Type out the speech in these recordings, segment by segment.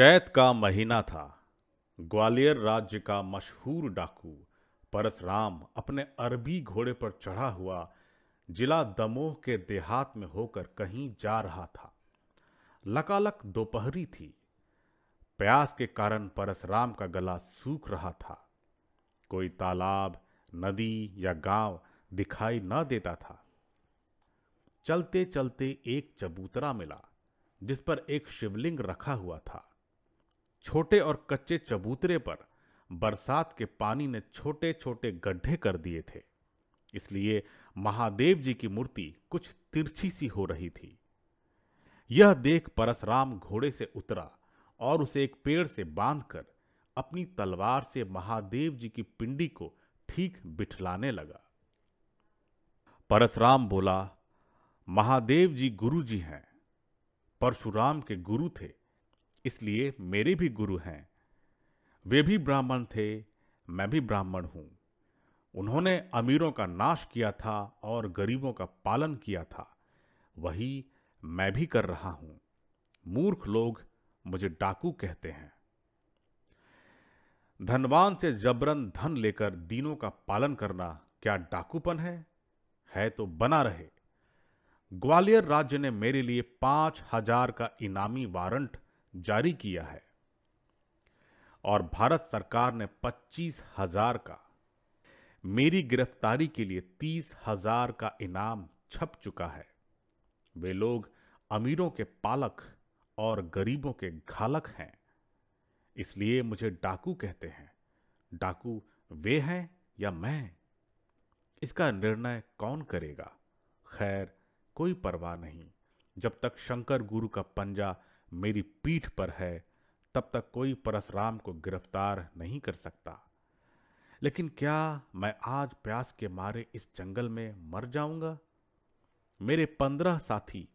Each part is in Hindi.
चैत का महीना था ग्वालियर राज्य का मशहूर डाकू परसराम अपने अरबी घोड़े पर चढ़ा हुआ जिला दमोह के देहात में होकर कहीं जा रहा था लकालक दोपहरी थी प्यास के कारण परसराम का गला सूख रहा था कोई तालाब नदी या गांव दिखाई न देता था चलते चलते एक चबूतरा मिला जिस पर एक शिवलिंग रखा हुआ था छोटे और कच्चे चबूतरे पर बरसात के पानी ने छोटे छोटे गड्ढे कर दिए थे इसलिए महादेव जी की मूर्ति कुछ तिरछी सी हो रही थी यह देख परसराम घोड़े से उतरा और उसे एक पेड़ से बांधकर अपनी तलवार से महादेव जी की पिंडी को ठीक बिठलाने लगा परसराम बोला महादेव जी गुरु जी हैं परशुराम के गुरु थे इसलिए मेरे भी गुरु हैं वे भी ब्राह्मण थे मैं भी ब्राह्मण हूं उन्होंने अमीरों का नाश किया था और गरीबों का पालन किया था वही मैं भी कर रहा हूं मूर्ख लोग मुझे डाकू कहते हैं धनवान से जबरन धन लेकर दीनों का पालन करना क्या डाकूपन है है तो बना रहे ग्वालियर राज्य ने मेरे लिए पांच हजार का इनामी वारंट जारी किया है और भारत सरकार ने पच्चीस हजार का मेरी गिरफ्तारी के लिए तीस हजार का इनाम छप चुका है वे लोग अमीरों के पालक और गरीबों के घालक हैं इसलिए मुझे डाकू कहते हैं डाकू वे हैं या मैं इसका निर्णय कौन करेगा खैर कोई परवाह नहीं जब तक शंकर गुरु का पंजा मेरी पीठ पर है तब तक कोई परसराम को गिरफ्तार नहीं कर सकता लेकिन क्या मैं आज प्यास के मारे इस जंगल में मर जाऊंगा मेरे पंद्रह साथी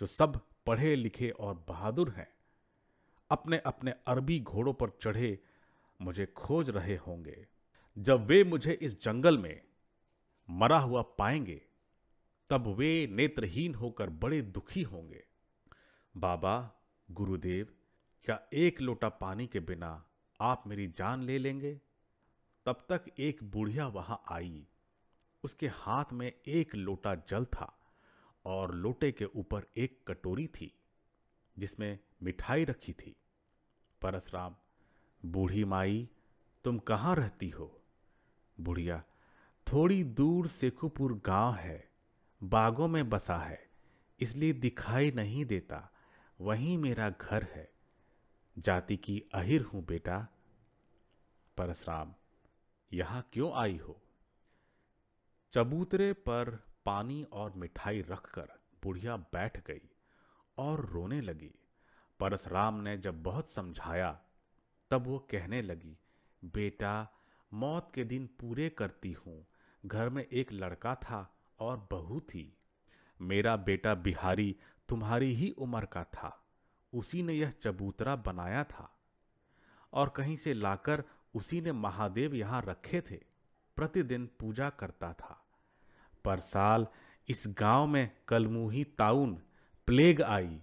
जो सब पढ़े लिखे और बहादुर हैं अपने अपने अरबी घोड़ों पर चढ़े मुझे खोज रहे होंगे जब वे मुझे इस जंगल में मरा हुआ पाएंगे तब वे नेत्रहीन होकर बड़े दुखी होंगे बाबा गुरुदेव क्या एक लोटा पानी के बिना आप मेरी जान ले लेंगे तब तक एक बुढ़िया वहां आई उसके हाथ में एक लोटा जल था और लोटे के ऊपर एक कटोरी थी जिसमें मिठाई रखी थी परसराम बूढ़ी माई तुम कहाँ रहती हो बुढ़िया थोड़ी दूर सेखुपुर गांव है बागों में बसा है इसलिए दिखाई नहीं देता वहीं मेरा घर है जाति की अहिर हूं बेटा परसराम यहां क्यों आई हो चबूतरे पर पानी और मिठाई रखकर बुढ़िया बैठ गई और रोने लगी परसराम ने जब बहुत समझाया तब वो कहने लगी बेटा मौत के दिन पूरे करती हूं घर में एक लड़का था और बहू थी मेरा बेटा बिहारी तुम्हारी ही उम्र का था उसी ने यह चबूतरा बनाया था और कहीं से लाकर उसी ने महादेव यहाँ रखे थे प्रतिदिन पूजा करता था पर साल इस गांव में कलमुही ताउन प्लेग आई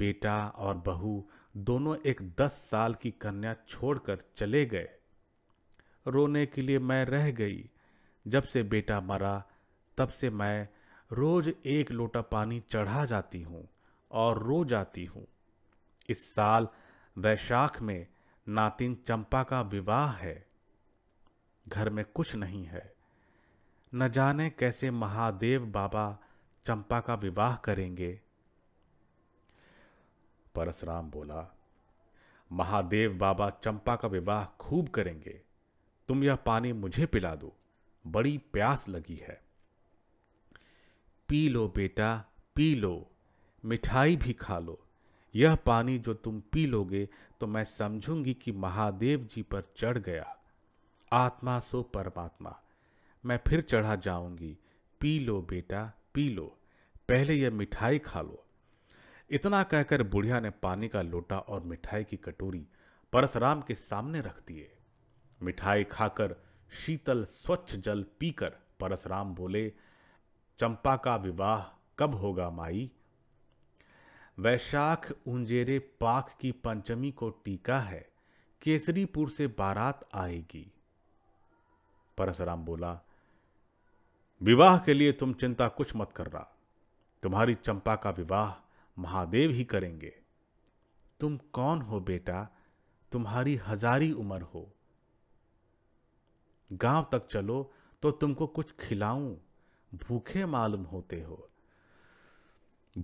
बेटा और बहू दोनों एक दस साल की कन्या छोड़कर चले गए रोने के लिए मैं रह गई जब से बेटा मरा तब से मैं रोज एक लोटा पानी चढ़ा जाती हूँ और रो जाती हूँ इस साल वैशाख में नातिन चंपा का विवाह है घर में कुछ नहीं है न जाने कैसे महादेव बाबा चंपा का विवाह करेंगे परशुराम बोला महादेव बाबा चंपा का विवाह खूब करेंगे तुम यह पानी मुझे पिला दो बड़ी प्यास लगी है पी लो बेटा पी लो मिठाई भी खा लो यह पानी जो तुम पी लोगे तो मैं समझूंगी कि महादेव जी पर चढ़ गया आत्मा सो परमात्मा मैं फिर चढ़ा जाऊंगी पी लो बेटा पी लो पहले यह मिठाई खा लो इतना कहकर बुढ़िया ने पानी का लोटा और मिठाई की कटोरी परसराम के सामने रख दिए मिठाई खाकर शीतल स्वच्छ जल पीकर परसराम बोले चंपा का विवाह कब होगा माई वैशाख उंजेरे पाख की पंचमी को टीका है केसरीपुर से बारात आएगी परसराम बोला विवाह के लिए तुम चिंता कुछ मत कर रहा तुम्हारी चंपा का विवाह महादेव ही करेंगे तुम कौन हो बेटा तुम्हारी हजारी उम्र हो गांव तक चलो तो तुमको कुछ खिलाऊं भूखे मालूम होते हो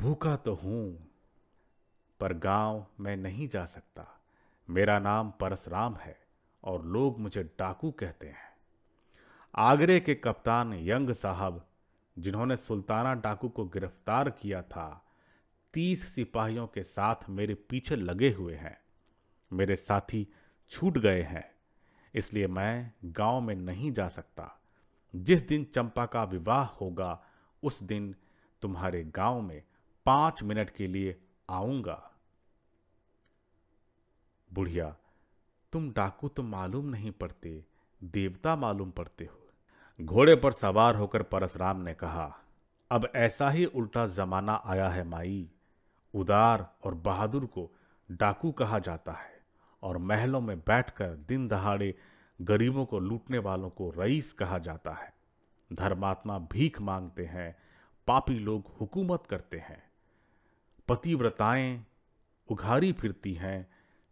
भूखा तो हूं पर गांव मैं नहीं जा सकता मेरा नाम परसराम है और लोग मुझे डाकू कहते हैं आगरे के कप्तान यंग साहब जिन्होंने सुल्ताना डाकू को गिरफ्तार किया था तीस सिपाहियों के साथ मेरे पीछे लगे हुए हैं मेरे साथी छूट गए हैं इसलिए मैं गांव में नहीं जा सकता जिस दिन चंपा का विवाह होगा उस दिन तुम्हारे गांव में पांच मिनट के लिए आऊंगा बुढ़िया तुम डाकू तो मालूम नहीं पड़ते देवता मालूम पड़ते हो घोड़े पर सवार होकर परसराम ने कहा अब ऐसा ही उल्टा जमाना आया है माई उदार और बहादुर को डाकू कहा जाता है और महलों में बैठकर दिन दहाड़े गरीबों को लूटने वालों को रईस कहा जाता है धर्मात्मा भीख मांगते हैं पापी लोग हुकूमत करते हैं पतिव्रताएं उघारी फिरती हैं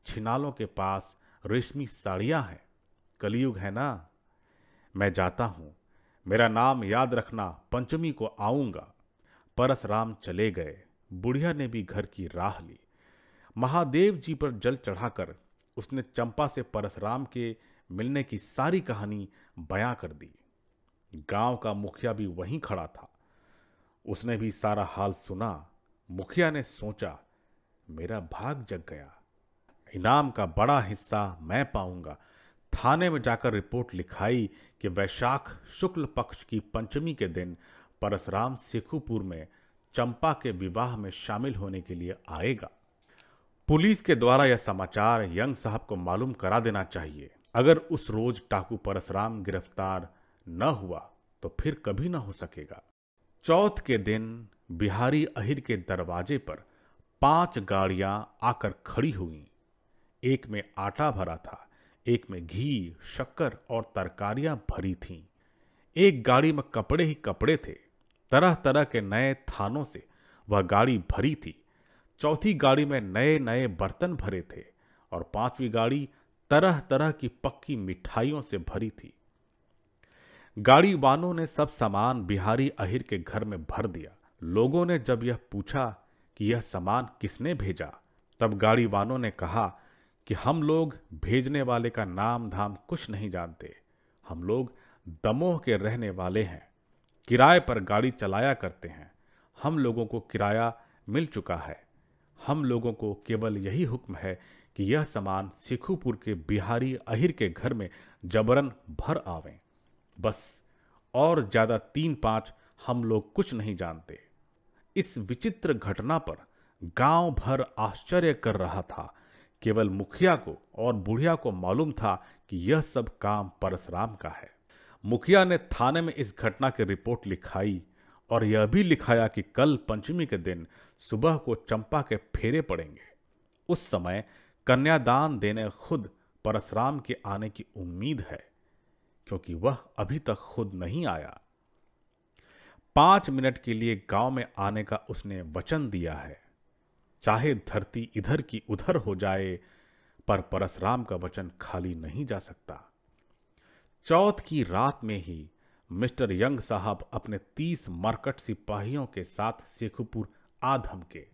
छिनालों के पास रेशमी साड़ियां हैं कलयुग है ना मैं जाता हूं मेरा नाम याद रखना पंचमी को आऊंगा परसराम चले गए बुढ़िया ने भी घर की राह ली महादेव जी पर जल चढ़ाकर उसने चंपा से परसराम के मिलने की सारी कहानी बयां कर दी गांव का मुखिया भी वहीं खड़ा था उसने भी सारा हाल सुना मुखिया ने सोचा मेरा भाग जग गया इनाम का बड़ा हिस्सा मैं पाऊंगा थाने में जाकर रिपोर्ट लिखाई कि वैशाख शुक्ल पक्ष की पंचमी के दिन परसराम सेखुपुर में चंपा के विवाह में शामिल होने के लिए आएगा पुलिस के द्वारा यह समाचार यंग साहब को मालूम करा देना चाहिए अगर उस रोज टाकू परसराम गिरफ्तार न हुआ तो फिर कभी ना हो सकेगा चौथ के दिन बिहारी अहिर के दरवाजे पर पांच गाड़ियां आकर खड़ी हुई एक में आटा भरा था एक में घी शक्कर और तरकारियां भरी थीं एक गाड़ी में कपड़े ही कपड़े थे तरह तरह के नए थानों से वह गाड़ी भरी थी चौथी गाड़ी में नए नए बर्तन भरे थे और पांचवी गाड़ी तरह तरह की पक्की मिठाइयों से भरी थी गाड़ी वालों ने सब सामान बिहारी अहिर के घर में भर दिया लोगों ने जब यह पूछा कि यह सामान किसने भेजा तब गाड़ी वालों ने कहा कि हम लोग भेजने वाले का नाम धाम कुछ नहीं जानते हम लोग दमोह के रहने वाले हैं किराए पर गाड़ी चलाया करते हैं हम लोगों को किराया मिल चुका है हम लोगों को केवल यही हुक्म है कि यह सामान सिखूपुर के बिहारी अहिर के घर में जबरन भर आवे बस और ज़्यादा तीन पांच हम लोग कुछ नहीं जानते इस विचित्र घटना पर गांव भर आश्चर्य कर रहा था केवल मुखिया को और बुढ़िया को मालूम था कि यह सब काम परशुराम का है मुखिया ने थाने में इस घटना की रिपोर्ट लिखाई और यह भी लिखाया कि कल पंचमी के दिन सुबह को चंपा के फेरे पड़ेंगे उस समय कन्यादान देने खुद परशुराम के आने की उम्मीद है क्योंकि वह अभी तक खुद नहीं आया पांच मिनट के लिए गांव में आने का उसने वचन दिया है चाहे धरती इधर की उधर हो जाए पर परशुराम का वचन खाली नहीं जा सकता चौथ की रात में ही मिस्टर यंग साहब अपने तीस मरकट सिपाहियों के साथ शेखुपुर आधम के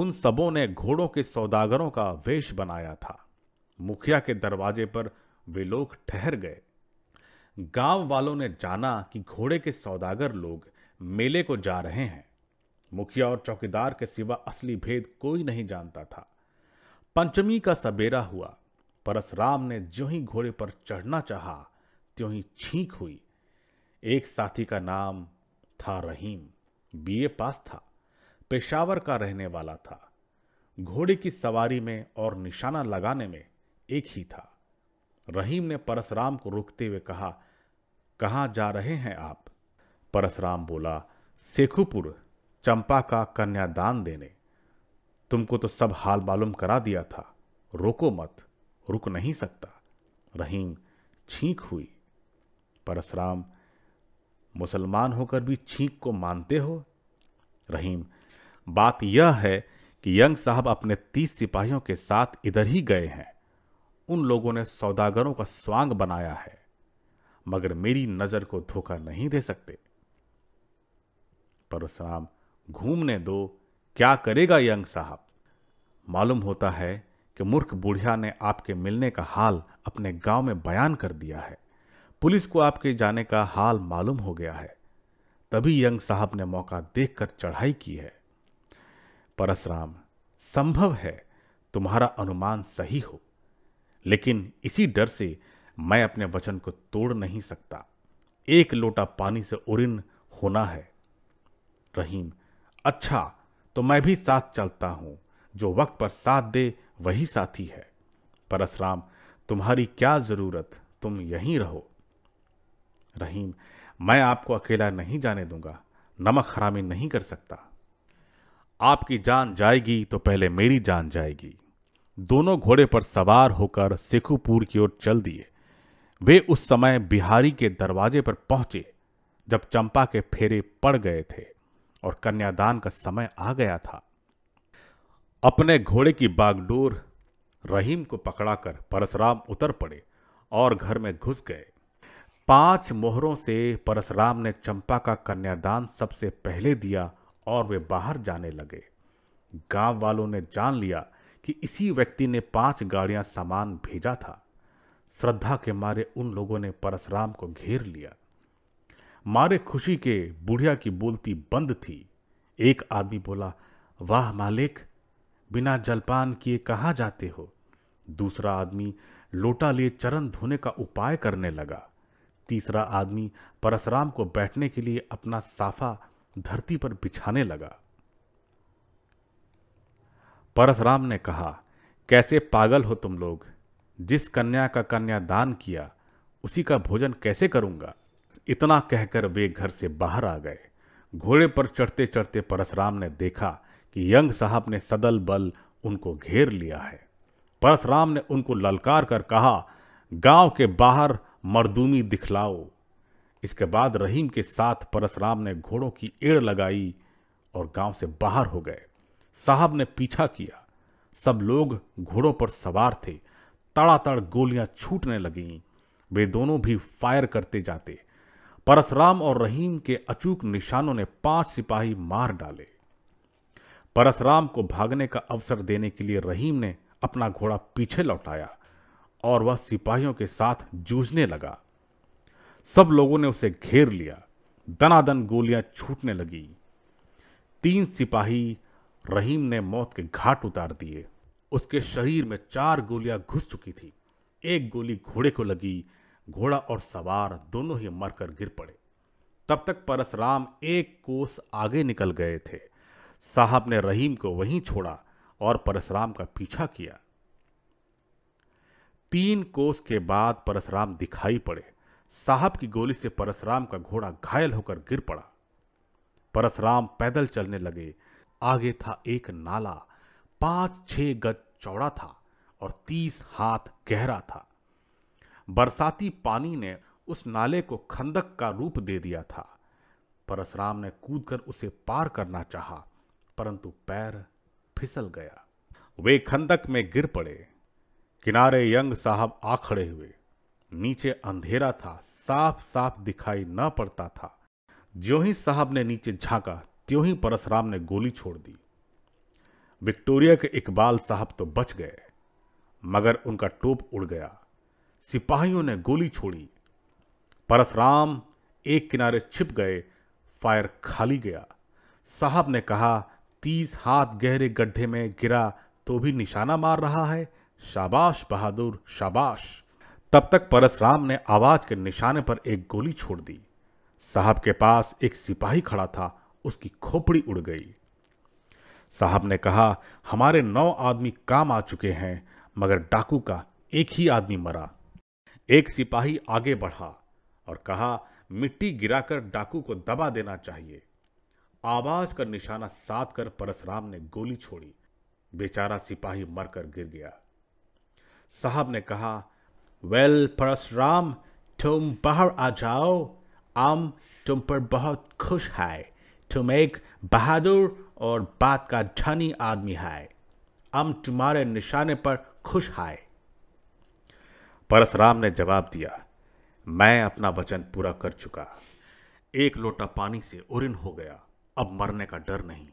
उन सबों ने घोड़ों के सौदागरों का वेश बनाया था मुखिया के दरवाजे पर वे लोग ठहर गए गांव वालों ने जाना कि घोड़े के सौदागर लोग मेले को जा रहे हैं मुखिया और चौकीदार के सिवा असली भेद कोई नहीं जानता था पंचमी का सबेरा हुआ परसराम ने जो ही घोड़े पर चढ़ना चाहा त्यों ही छींक हुई एक साथी का नाम था रहीम बीए पास था पेशावर का रहने वाला था घोड़े की सवारी में और निशाना लगाने में एक ही था रहीम ने परसराम को रुकते हुए कहा कहाँ जा रहे हैं आप परसराम बोला सेखुपुर चंपा का कन्यादान देने तुमको तो सब हाल मालूम करा दिया था रोको मत रुक नहीं सकता रहीम छींक हुई परसराम मुसलमान होकर भी छींक को मानते हो रहीम बात यह है कि यंग साहब अपने तीस सिपाहियों के साथ इधर ही गए हैं उन लोगों ने सौदागरों का स्वांग बनाया है मगर मेरी नजर को धोखा नहीं दे सकते परशुराम घूमने दो क्या करेगा यंग साहब मालूम होता है कि मूर्ख बुढ़िया ने आपके मिलने का हाल अपने गांव में बयान कर दिया है पुलिस को आपके जाने का हाल मालूम हो गया है तभी यंग साहब ने मौका देखकर चढ़ाई की है परसराम संभव है तुम्हारा अनुमान सही हो लेकिन इसी डर से मैं अपने वचन को तोड़ नहीं सकता एक लोटा पानी से उरिन होना है रहीम अच्छा तो मैं भी साथ चलता हूं जो वक्त पर साथ दे वही साथी है परसराम तुम्हारी क्या जरूरत तुम यहीं रहो रहीम मैं आपको अकेला नहीं जाने दूंगा नमक हरामी नहीं कर सकता आपकी जान जाएगी तो पहले मेरी जान जाएगी दोनों घोड़े पर सवार होकर सेखुपुर की ओर चल दिए वे उस समय बिहारी के दरवाजे पर पहुंचे जब चंपा के फेरे पड़ गए थे और कन्यादान का समय आ गया था अपने घोड़े की बागडोर रहीम को पकड़ाकर परशुराम उतर पड़े और घर में घुस गए पांच मोहरों से परसराम ने चंपा का कन्यादान सबसे पहले दिया और वे बाहर जाने लगे गांव वालों ने जान लिया कि इसी व्यक्ति ने पांच गाड़ियां सामान भेजा था श्रद्धा के मारे उन लोगों ने परशुराम को घेर लिया मारे खुशी के बुढ़िया की बोलती बंद थी एक आदमी बोला वाह मालिक बिना जलपान किए कहाँ जाते हो दूसरा आदमी लोटा लिए चरण धोने का उपाय करने लगा तीसरा आदमी परशुराम को बैठने के लिए अपना साफा धरती पर बिछाने लगा परशुराम ने कहा कैसे पागल हो तुम लोग जिस कन्या का कन्या दान किया उसी का भोजन कैसे करूंगा इतना कहकर वे घर से बाहर आ गए घोड़े पर चढ़ते चढ़ते परशुराम ने देखा कि यंग साहब ने सदल बल उनको घेर लिया है परशुराम ने उनको ललकार कर कहा गांव के बाहर मर्दूमी दिखलाओ इसके बाद रहीम के साथ परसराम ने घोड़ों की एड़ लगाई और गांव से बाहर हो गए साहब ने पीछा किया सब लोग घोड़ों पर सवार थे तड़ातड़ गोलियां छूटने लगीं वे दोनों भी फायर करते जाते परसराम और रहीम के अचूक निशानों ने पांच सिपाही मार डाले परसराम को भागने का अवसर देने के लिए रहीम ने अपना घोड़ा पीछे लौटाया और वह सिपाहियों के साथ जूझने लगा सब लोगों ने उसे घेर लिया दनादन गोलियां छूटने लगी तीन सिपाही रहीम ने मौत के घाट उतार दिए उसके शरीर में चार गोलियां घुस चुकी थी एक गोली घोड़े को लगी घोड़ा और सवार दोनों ही मरकर गिर पड़े तब तक परसराम एक कोस आगे निकल गए थे साहब ने रहीम को वहीं छोड़ा और परसराम का पीछा किया तीन कोस के बाद परसराम दिखाई पड़े साहब की गोली से परसराम का घोड़ा घायल होकर गिर पड़ा परसराम पैदल चलने लगे आगे था एक नाला पांच छह गज चौड़ा था और तीस हाथ गहरा था बरसाती पानी ने उस नाले को खंदक का रूप दे दिया था परसराम ने कूदकर उसे पार करना चाहा परंतु पैर फिसल गया वे खंदक में गिर पड़े किनारे यंग साहब आ खड़े हुए नीचे अंधेरा था साफ साफ दिखाई न पड़ता था जो ही साहब ने नीचे झांका त्यों ही परसराम ने गोली छोड़ दी विक्टोरिया के इकबाल साहब तो बच गए मगर उनका टोप उड़ गया सिपाहियों ने गोली छोड़ी परसराम एक किनारे छिप गए फायर खाली गया साहब ने कहा तीस हाथ गहरे गड्ढे में गिरा तो भी निशाना मार रहा है शाबाश बहादुर शाबाश तब तक परसराम ने आवाज के निशाने पर एक गोली छोड़ दी साहब के पास एक सिपाही खड़ा था उसकी खोपड़ी उड़ गई साहब ने कहा हमारे नौ आदमी काम आ चुके हैं मगर डाकू का एक ही आदमी मरा एक सिपाही आगे बढ़ा और कहा मिट्टी गिराकर डाकू को दबा देना चाहिए आवाज का निशाना साध कर परसराम ने गोली छोड़ी बेचारा सिपाही मरकर गिर गया साहब ने कहा वेल परशुराम तुम बाहर आ जाओ आम तुम पर बहुत खुश है तुम एक बहादुर और बात का धनी आदमी है हम तुम्हारे निशाने पर खुश है परशुराम ने जवाब दिया मैं अपना वचन पूरा कर चुका एक लोटा पानी से उरिन हो गया अब मरने का डर नहीं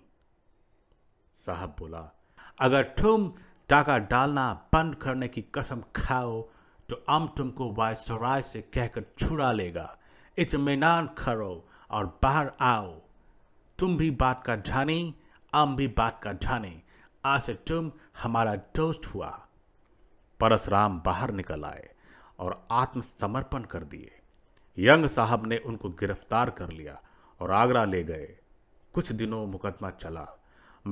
साहब बोला अगर तुम टाका डालना बंद करने की कसम खाओ तो अम तुमको वायसराय से कहकर छुड़ा लेगा इतमान करो और बाहर आओ तुम भी बात का जाने अम भी बात का जाने आज से तुम हमारा दोस्त हुआ परसराम बाहर निकल आए और आत्मसमर्पण कर दिए यंग साहब ने उनको गिरफ्तार कर लिया और आगरा ले गए कुछ दिनों मुकदमा चला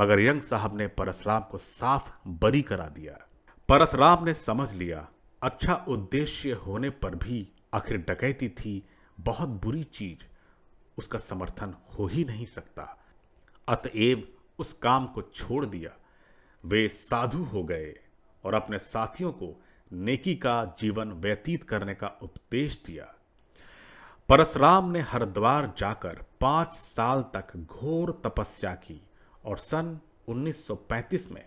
मगर यंग साहब ने परसराम को साफ बरी करा दिया परसराम ने समझ लिया अच्छा उद्देश्य होने पर भी आखिर डकैती थी बहुत बुरी चीज उसका समर्थन हो ही नहीं सकता अतएव उस काम को छोड़ दिया वे साधु हो गए और अपने साथियों को नेकी का जीवन व्यतीत करने का उपदेश दिया परशुराम ने हरिद्वार जाकर पांच साल तक घोर तपस्या की और सन 1935 में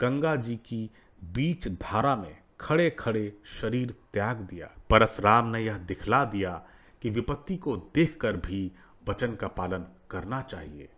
गंगा जी की बीच धारा में खड़े खड़े शरीर त्याग दिया राम ने यह दिखला दिया कि विपत्ति को देखकर भी वचन का पालन करना चाहिए